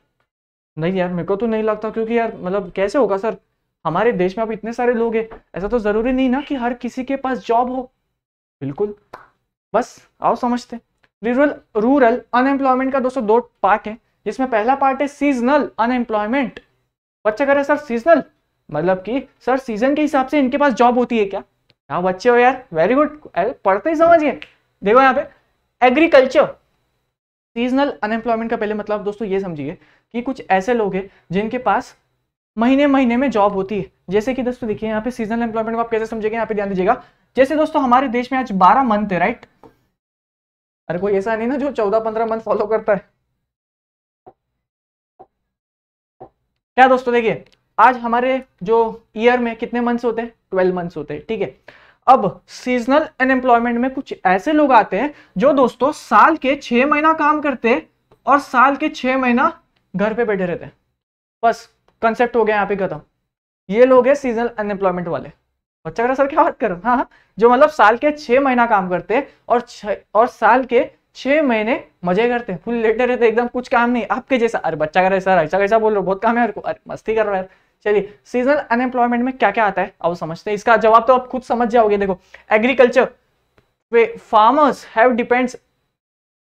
नहीं यार मेरे को तो नहीं लगता क्योंकि यार मतलब कैसे होगा सर हमारे देश में अब इतने सारे लोग हैं ऐसा तो जरूरी नहीं ना कि हर किसी के पास जॉब हो बिल्कुल बस आओ समझते रूरल रूरल अनएम्प्लॉयमेंट का दोस्तों दो पार्ट है जिसमें पहला पार्ट है सीजनल अनएम्प्लॉयमेंट बच्चा कह रहे सर सीजनल मतलब कि सर सीजन के हिसाब से इनके पास जॉब होती है क्या हाँ बच्चे हो यार वेरी गुड पढ़ते ही समझिए देखो यहाँ पे एग्रीकल्चर सीजनल अनएम्प्लॉयमेंट का पहले मतलब दोस्तों ये समझिए कि कुछ ऐसे लोग हैं जिनके पास महीने महीने में जॉब होती है जैसे कि दोस्तों देखिए यहाँ पे सीजनल एम्प्लॉयमेंट को आप कैसे समझेंगे यहाँ पे ध्यान दीजिएगा जैसे दोस्तों हमारे देश में आज बारह मंथ है राइट अरे कोई ऐसा नहीं ना जो चौदह पंद्रह मंथ फॉलो करता है क्या दोस्तों देखिए आज हमारे जो ईयर में कितने मंथ्स होते हैं ट्वेल्व मंथ्स होते हैं ठीक है अब सीजनल अनएम्प्लॉयमेंट में कुछ ऐसे लोग आते हैं जो दोस्तों साल के छह महीना काम करते और साल के छह महीना घर पे बैठे रहते हैं बस कंसेप्ट हो गया यहाँ पे खत्म ये लोग हैं सीजनल अनएम्प्लॉयमेंट वाले बच्चा करा सर क्या बात कर रहा हाँ, हाँ जो मतलब साल के छह महीना काम करते और और साल के छह महीने मजे करते फुल लेटे रहते एकदम कुछ काम नहीं आपके जैसा अरे बच्चा कर रहे सर ऐसा कैसा बोल रहे हो बहुत काम है अरे मस्ती कर रहा है चलिए सीजनल अनएम्प्लॉयमेंट में क्या क्या आता है अब समझते हैं इसका जवाब तो आप खुद समझ जाओगे देखो agriculture where farmers have depends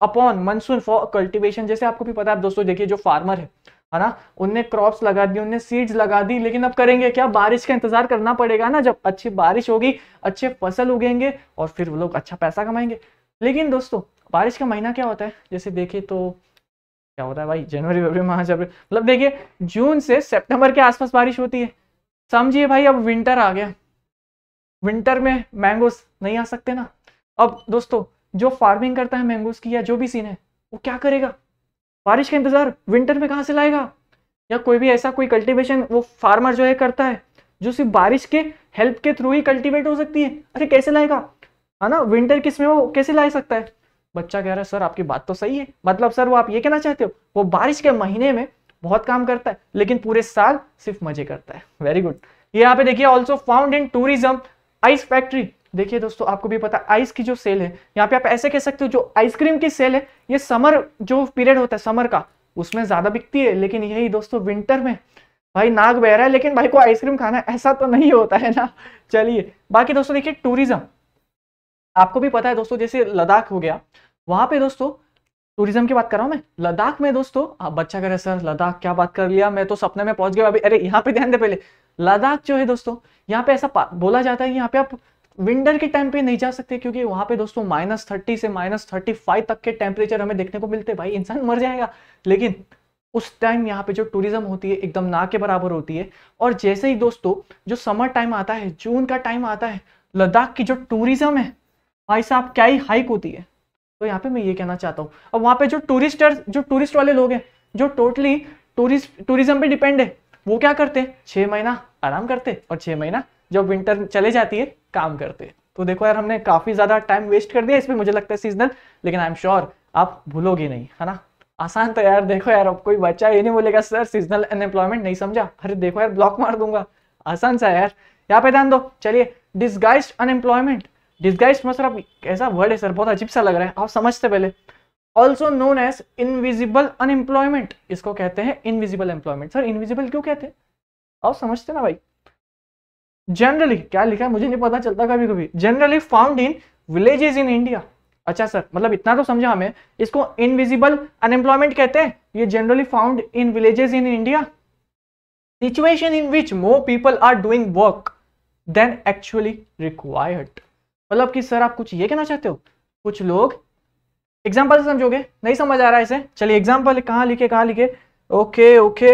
upon monsoon for cultivation जैसे आपको भी पता है आप दोस्तों देखिए जो फार्मर है है ना उनने क्रॉप्स लगा दी उनने सीड्स लगा दी लेकिन अब करेंगे क्या बारिश का इंतजार करना पड़ेगा ना जब अच्छी बारिश होगी अच्छे फसल उगेंगे और फिर वो लोग अच्छा पैसा कमाएंगे लेकिन दोस्तों बारिश का महीना क्या होता है जैसे देखे तो क्या होता है भाई जनवरी फरवरी मार्च अप्रैल मतलब देखिए जून से सेप्टेम्बर के आसपास बारिश होती है समझिए भाई अब विंटर आ गया विंटर में मैंगोस नहीं आ सकते ना अब दोस्तों जो फार्मिंग करता है मैंगोस की या जो भी सीन है वो क्या करेगा बारिश का इंतजार विंटर में कहाँ से लाएगा या कोई भी ऐसा कोई कल्टीवेशन वो फार्मर जो है करता है जो सिर्फ बारिश के हेल्प के थ्रू ही कल्टीवेट हो सकती है अरे कैसे लाएगा है ना विंटर किस में वो कैसे ला सकता है बच्चा कह रहा है सर आपकी बात तो सही है मतलब सर वो आप ये कहना चाहते हो वो बारिश के महीने में बहुत काम करता है लेकिन पूरे साल सिर्फ मजे करता है वेरी गुड ये यहाँ पे देखिए also found in tourism ice factory देखिए दोस्तों आपको भी पता आइस की जो सेल है यहाँ पे आप ऐसे कह सकते हो जो आइसक्रीम की सेल है ये समर जो पीरियड होता है समर का उसमें ज्यादा बिकती है लेकिन यही दोस्तों विंटर में भाई नाग बह रहा है लेकिन भाई को आइसक्रीम खाना ऐसा तो नहीं होता है ना चलिए बाकी दोस्तों देखिए टूरिज्म आपको भी पता है दोस्तों जैसे लद्दाख हो गया वहां पे दोस्तों टूरिज्म की बात कर रहा हूँ मैं लद्दाख में दोस्तों आप बच्चा करे सर लद्दाख क्या बात कर लिया मैं तो सपने में पहुंच गया अभी अरे यहाँ पे ध्यान दे पहले लद्दाख जो है दोस्तों यहाँ पे ऐसा बोला जाता है कि यहाँ पे आप विंटर के टाइम पे नहीं जा सकते क्योंकि वहां पे दोस्तों माइनस थर्टी से माइनस थर्टी फाइव तक के टेम्परेचर हमें देखने को मिलते भाई इंसान मर जाएगा लेकिन उस टाइम यहाँ पे जो टूरिज्म होती है एकदम ना के बराबर होती है और जैसे ही दोस्तों जो समर टाइम आता है जून का टाइम आता है लद्दाख की जो टूरिज्म है भाई साहब क्या ही हाइक होती है तो यहाँ पे मैं ये कहना चाहता हूँ अब वहाँ पे जो टूरिस्टर्स जो टूरिस्ट वाले लोग हैं जो टोटली टूरिस्ट टूरिज्म पे डिपेंड है वो क्या करते छः महीना आराम करते और छः महीना जब विंटर चले जाती है काम करते तो देखो यार हमने काफ़ी ज़्यादा टाइम वेस्ट कर दिया इसमें मुझे लगता है सीजनल लेकिन आई एम श्योर आप भूलोगे नहीं है ना आसान तो यार देखो यार अब कोई बच्चा ये नहीं बोलेगा सर सीजनल अनएम्प्लॉयमेंट नहीं समझा अरे देखो यार ब्लॉक मार दूंगा आसान सा यार यहाँ पे ध्यान दो चलिए डिस्गाइज अनएम्प्लॉयमेंट डिस्गाइज मतलब आप वर्ड है सर बहुत अजीब सा लग रहा है आप समझते पहले also known as invisible unemployment इसको कहते हैं इनविजिबल एम्प्लॉयमेंट सर इनविजिबल क्यों कहते हैं आप समझते ना भाई जनरली क्या लिखा है मुझे नहीं पता चलता कभी कभी generally found in villages in India अच्छा सर मतलब इतना तो समझा हमें इसको इनविजिबल अनएम्प्लॉयमेंट कहते हैं ये generally found in villages in India situation in which more people are doing work than actually required मतलब कि सर आप कुछ ये कहना चाहते हो कुछ लोग एग्जाम्पल से समझोगे नहीं समझ आ रहा है इसे चलिए एग्जाम्पल कहाँ लिखे कहाँ लिखे ओके ओके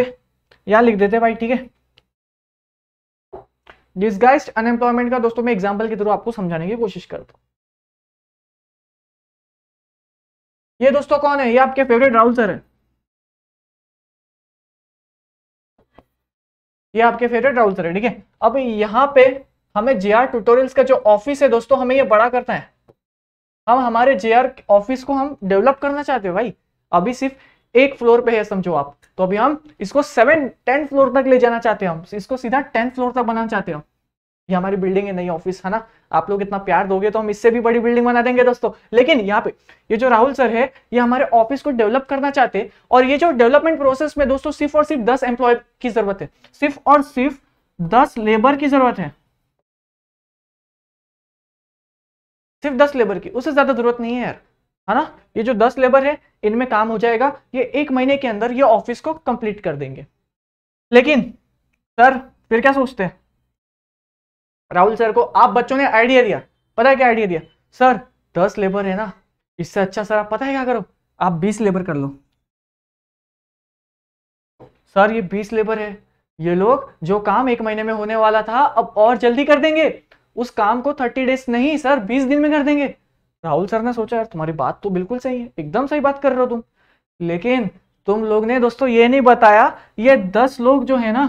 यहाँ लिख देते भाई ठीक है डिस्गाइस्ड अनएम्प्लॉयमेंट का दोस्तों मैं एग्जाम्पल के थ्रू आपको समझाने की कोशिश करता हूँ ये दोस्तों कौन है ये आपके फेवरेट राहुल सर है ये आपके फेवरेट राहुल सर है ठीक है अब यहाँ पे हमें जे आर टूटोरियल का जो ऑफिस है दोस्तों हमें ये बड़ा करना है हम हमारे जे आर ऑफिस को हम डेवलप करना चाहते हो भाई अभी सिर्फ एक फ्लोर पे है समझो आप तो अभी हम इसको सेवन टेन फ्लोर तक ले जाना चाहते हैं हम इसको सीधा टेन फ्लोर तक बनाना चाहते हैं ये हमारी बिल्डिंग है नई ऑफिस है ना आप लोग इतना प्यार दोगे तो हम इससे भी बड़ी बिल्डिंग बना देंगे दोस्तों लेकिन यहाँ पे ये जो राहुल सर है ये हमारे ऑफिस को डेवलप करना चाहते हैं और ये जो डेवलपमेंट प्रोसेस में दोस्तों सिर्फ और सिर्फ दस एम्प्लॉय की जरूरत है सिर्फ और सिर्फ दस लेबर की जरूरत है सिर्फ दस लेबर की उससे ज्यादा जरूरत नहीं है यार है ना ये जो दस लेबर है इनमें काम हो जाएगा ये एक महीने के अंदर ये ऑफिस को कंप्लीट कर देंगे लेकिन सर फिर क्या सोचते हैं राहुल सर को आप बच्चों ने आइडिया दिया पता है क्या आइडिया दिया सर दस लेबर है ना इससे अच्छा सर आप पता है क्या करो आप बीस लेबर कर लो सर ये बीस लेबर है ये लोग जो काम एक महीने में होने वाला था अब और जल्दी कर देंगे उस काम को थर्टी डेज नहीं सर बीस दिन में कर देंगे राहुल सर ने सोचा यार तुम्हारी बात तो बिल्कुल सही है एकदम सही बात कर रहे हो तुम लेकिन तुम लोग ने दोस्तों ये नहीं बताया ये दस लोग जो है ना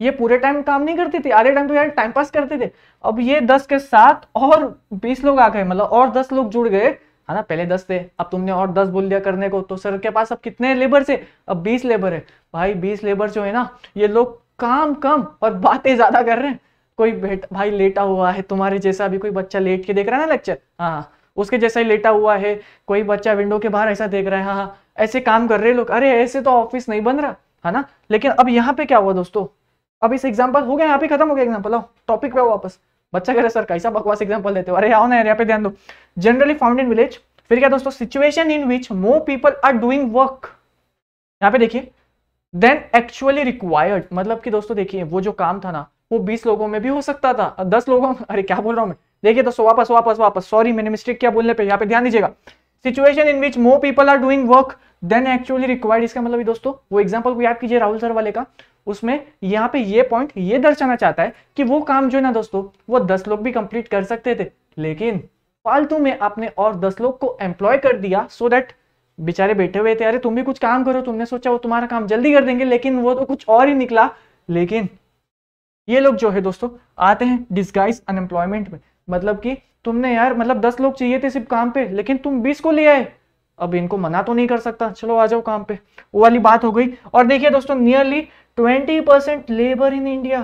ये पूरे टाइम काम नहीं करते थे आधे टाइम तो यार टाइम पास करते थे अब ये दस के साथ और बीस लोग आ गए मतलब और दस लोग जुड़ गए है हाँ ना पहले दस थे अब तुमने और दस बोल दिया करने को तो सर के पास अब कितने लेबर से अब बीस लेबर है भाई बीस लेबर जो है ना ये लोग काम कम और बातें ज्यादा कर रहे हैं कोई बेट भाई लेटा हुआ है तुम्हारे जैसा भी कोई बच्चा लेट के देख रहा है ना लेक्चर हाँ, हाँ उसके जैसा ही लेटा हुआ है कोई बच्चा विंडो के बाहर ऐसा देख रहा है हाँ हाँ ऐसे काम कर रहे लोग अरे ऐसे तो ऑफिस नहीं बन रहा है ना लेकिन अब यहाँ पे क्या हुआ दोस्तों अब इस एग्जाम्पल हो गया यहाँ पे खत्म हो गया एग्जाम्पल आओ टॉपिक पे वापस बच्चा कह रहे सर कैसा बकवास एग्जाम्पल देते हो अरे आओ ना यहाँ पे ध्यान दो जनरली फाउंड इन विलेज फिर क्या दोस्तों situation in which more people are doing work यहाँ पे देखिए देन एक्चुअली रिक्वायर्ड मतलब कि दोस्तों देखिए वो जो काम था ना वो बीस लोगों में भी हो सकता था दस लोगों में अरे क्या बोल रहा हूँ मैं देखिए दोस्तों वापस वापस वापस सॉरी मैंने मिस्टेक क्या बोलने पे यहाँ पे ध्यान दीजिएगा situation in which more people are doing work than actually required इसका मतलब दोस्तों वो एग्जाम्पल को याद कीजिए राहुल सर वाले का उसमें यहाँ पे ये पॉइंट ये दर्शाना चाहता है कि वो काम जो है ना दोस्तों वो दस लोग भी कंप्लीट कर सकते थे लेकिन फालतू में आपने और दस लोग को एम्प्लॉय कर दिया सो so दैट बेचारे बैठे हुए थे अरे तुम भी कुछ काम करो तुमने सोचा वो तुम्हारा काम जल्दी कर देंगे लेकिन वो तो कुछ और ही निकला लेकिन ये लोग जो है दोस्तों आते हैं डिस्गाइज अनएम्प्लॉयमेंट में मतलब कि तुमने यार मतलब दस लोग चाहिए थे सिर्फ काम पे लेकिन तुम बीस को ले आए अब इनको मना तो नहीं कर सकता चलो आ जाओ काम पे वो वाली बात हो गई और देखिए दोस्तों nearly twenty percent labour in India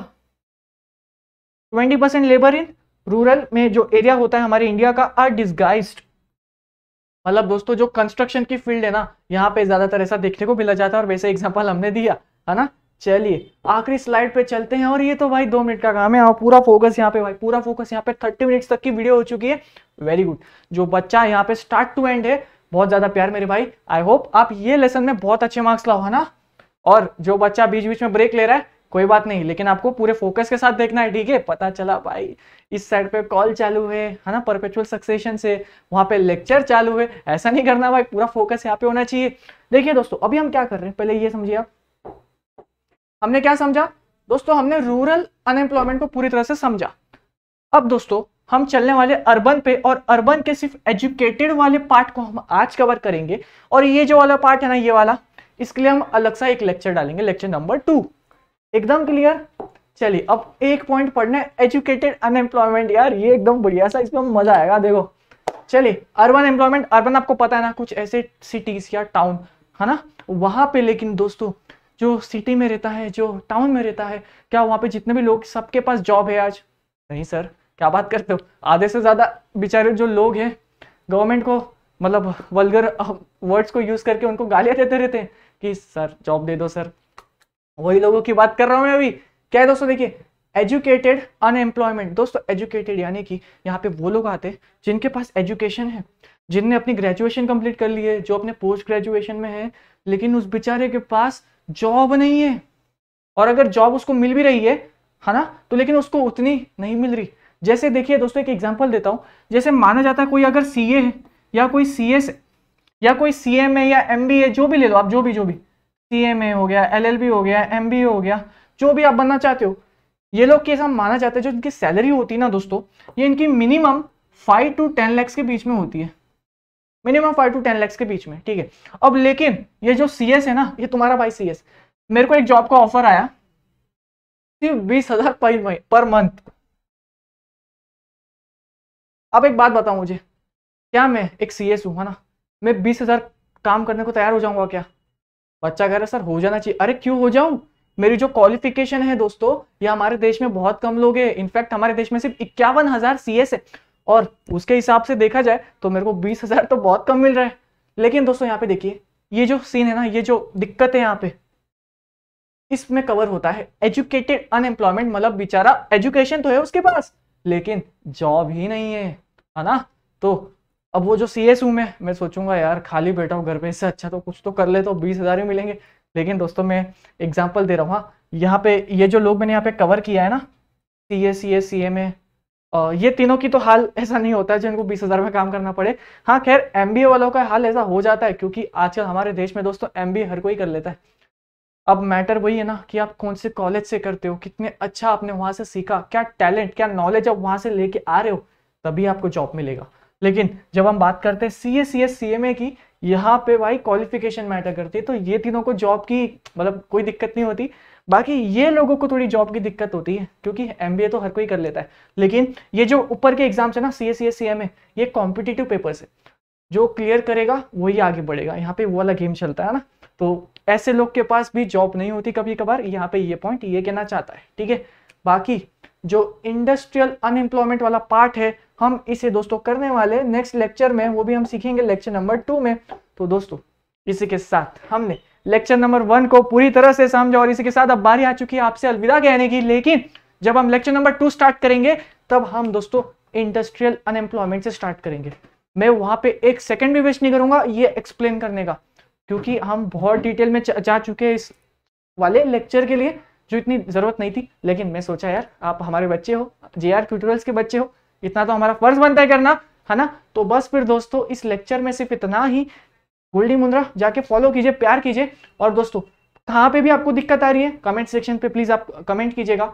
twenty percent labour in rural में जो एरिया होता है हमारे इंडिया का आर डिस्गाइज मतलब दोस्तों जो कंस्ट्रक्शन की फील्ड है ना यहाँ पे ज्यादातर ऐसा देखने को मिला जाता है और वैसे एग्जाम्पल हमने दिया है ना चलिए आखिरी स्लाइड पे चलते हैं और ये तो भाई दो मिनट का काम है और हाँ, पूरा फोकस यहाँ पे भाई पूरा फोकस यहाँ पे थर्टी मिनट्स तक की वीडियो हो चुकी है वेरी गुड जो बच्चा यहाँ पे स्टार्ट टू एंड है बहुत ज्यादा प्यार मेरे भाई आई होप आप ये लेसन में बहुत अच्छे मार्क्स लाओ है ना और जो बच्चा बीच बीच में ब्रेक ले रहा है कोई बात नहीं लेकिन आपको पूरे फोकस के साथ देखना है ठीक है पता चला भाई इस साइड पे कॉल चालू है है ना परपेचुअल सक्सेशन से वहां पे लेक्चर चालू है ऐसा नहीं करना भाई पूरा फोकस यहाँ पे होना चाहिए देखिए दोस्तों अभी हम क्या कर रहे हैं पहले ये समझिए आप हमने क्या समझा दोस्तों हमने रूरल अनएम्प्लॉयमेंट को पूरी तरह से समझा अब दोस्तों हम चलने वाले अर्बन पे और अर्बन के सिर्फ एजुकेटेड वाले पार्ट को हम आज कवर करेंगे और ये जो वाला पार्ट है ना ये वाला इसके लिए हम अलग सा एक लेक्चर डालेंगे लेक्चर नंबर टू एकदम क्लियर चलिए अब एक पॉइंट पढ़ना है एजुकेटेड अनएम्प्लॉयमेंट यार ये एकदम बढ़िया सा इसमें मजा आएगा देखो चलिए अर्बन एम्प्लॉयमेंट अर्बन आपको पता है ना कुछ ऐसे सिटीज या टाउन है ना वहां पे लेकिन दोस्तों जो सिटी में रहता है जो टाउन में रहता है क्या वहाँ पे जितने भी लोग सबके पास जॉब है आज नहीं सर क्या बात करते हो आधे से ज़्यादा बेचारे जो लोग हैं गवर्नमेंट को मतलब वलगर वर्ड्स को यूज़ करके उनको गालियाँ देते रहते हैं कि सर जॉब दे दो सर वही लोगों की बात कर रहा हूँ मैं अभी क्या है दोस्तों देखिए एजुकेटेड अनएम्प्लॉयमेंट दोस्तों एजुकेटेड यानी कि यहाँ पे वो लोग आते हैं जिनके पास एजुकेशन है जिनने अपनी ग्रेजुएशन कंप्लीट कर ली है जो अपने पोस्ट ग्रेजुएशन में है लेकिन उस बेचारे के पास जॉब नहीं है और अगर जॉब उसको मिल भी रही है है ना तो लेकिन उसको उतनी नहीं मिल रही जैसे देखिए दोस्तों एक एग्जाम्पल देता हूँ जैसे माना जाता है कोई अगर सी है या कोई सी एस या कोई सी एम या एम बी ए जो भी ले लो आप जो भी जो भी सी एम ए हो गया एल एल बी हो गया एम बी ए हो गया जो भी आप बनना चाहते हो ये लोग कैसा माना जाता है जो इनकी सैलरी होती है ना दोस्तों ये इनकी minimum five to ten lakhs के बीच में होती है minimum five to ten lakhs के बीच में ठीक है अब लेकिन ये जो सी है ना ये तुम्हारा भाई सी मेरे को एक जॉब का ऑफर आया सिर्फ बीस हजार पर मंथ अब एक बात बताओ मुझे क्या मैं एक सी एस हूँ है ना मैं बीस हजार काम करने को तैयार हो जाऊंगा क्या बच्चा कह रहा सर हो जाना चाहिए अरे क्यों हो जाऊं मेरी जो क्वालिफिकेशन है दोस्तों ये हमारे देश में बहुत कम लोग हैं इनफैक्ट हमारे देश में सिर्फ इक्यावन हजार सी एस है और उसके हिसाब से देखा जाए तो मेरे को बीस हजार तो बहुत कम मिल रहा है लेकिन दोस्तों यहाँ पे देखिए ये जो सीन है ना ये जो दिक्कत है यहाँ पे इसमें कवर होता है एजुकेटेड अनएम्प्लॉयमेंट मतलब बेचारा एजुकेशन तो है उसके पास लेकिन जॉब ही नहीं है है ना तो अब वो जो सी एस में मैं सोचूंगा यार खाली बैठा हूँ घर पे इससे अच्छा तो कुछ तो कर ले तो बीस हज़ार ही मिलेंगे लेकिन दोस्तों मैं एग्जाम्पल दे रहा हूँ हाँ, यहाँ पे ये जो लोग मैंने यहाँ पे कवर किया है ना सी ए सी एस सी एम ए ये तीनों की तो हाल ऐसा नहीं होता है जिनको बीस हजार में काम करना पड़े हाँ खैर एम वालों का हाल ऐसा हो जाता है क्योंकि आजकल हमारे देश में दोस्तों एम हर कोई कर लेता है अब मैटर वही है ना कि आप कौन से कॉलेज से करते हो कितने अच्छा आपने वहां से सीखा क्या टैलेंट क्या नॉलेज आप वहां से लेके आ रहे हो तभी आपको जॉब मिलेगा लेकिन जब हम बात करते हैं सी ए सी एस सी एम ए की यहाँ पे भाई क्वालिफिकेशन मैटर करती है तो ये तीनों को जॉब की मतलब कोई दिक्कत नहीं होती बाकी ये लोगों को थोड़ी जॉब की दिक्कत होती है क्योंकि एम तो हर कोई कर लेता है लेकिन ये जो ऊपर के एग्जाम्स है ना C S C S C M A ये कॉम्पिटिटिव पेपर्स है जो क्लियर करेगा वही आगे बढ़ेगा यहाँ पे वो वाला गेम चलता है ना तो ऐसे लोग के पास भी जॉब नहीं होती कभी कभार यहाँ पे ये पॉइंट ये कहना चाहता है ठीक है बाकी जो इंडस्ट्रियल अनएम्प्लॉयमेंट वाला पार्ट है हम इसे दोस्तों करने वाले नेक्स्ट लेक्चर में वो भी हम सीखेंगे लेक्चर नंबर टू में तो दोस्तों इसी के साथ हमने लेक्चर नंबर वन को पूरी तरह से समझो और इसी के साथ अब बारी आ चुकी है आपसे अलविदा कहने की लेकिन जब हम लेक्चर नंबर टू स्टार्ट करेंगे तब हम दोस्तों इंडस्ट्रियल अनएम्प्लॉयमेंट से स्टार्ट करेंगे मैं वहां पे एक सेकंड भी वेस्ट नहीं करूंगा ये एक्सप्लेन करने का क्योंकि हम बहुत डिटेल में जा चुके हैं इस वाले लेक्चर के लिए जो इतनी जरूरत नहीं थी लेकिन मैं सोचा यार आप हमारे बच्चे हो जे आर के बच्चे हो इतना तो हमारा फर्ज बनता है करना है ना तो बस फिर दोस्तों इस लेक्चर में सिर्फ इतना ही गोल्डी मुंद्रा जाके फॉलो कीजिए प्यार कीजिए और दोस्तों कहाँ पे भी आपको दिक्कत आ रही है कमेंट सेक्शन पे प्लीज आप कमेंट कीजिएगा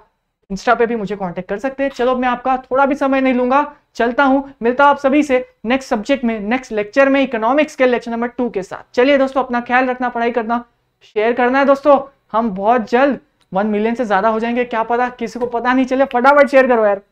इंस्टा पे भी मुझे कांटेक्ट कर सकते हैं चलो मैं आपका थोड़ा भी समय नहीं लूंगा चलता हूं मिलता आप सभी से नेक्स्ट सब्जेक्ट में नेक्स्ट लेक्चर में इकोनॉमिक्स के लेक्चर नंबर टू के साथ चलिए दोस्तों अपना ख्याल रखना पढ़ाई करना शेयर करना है दोस्तों हम बहुत जल्द वन मिलियन से ज्यादा हो जाएंगे क्या पता किसी को पता नहीं चले फटाफट शेयर करो यार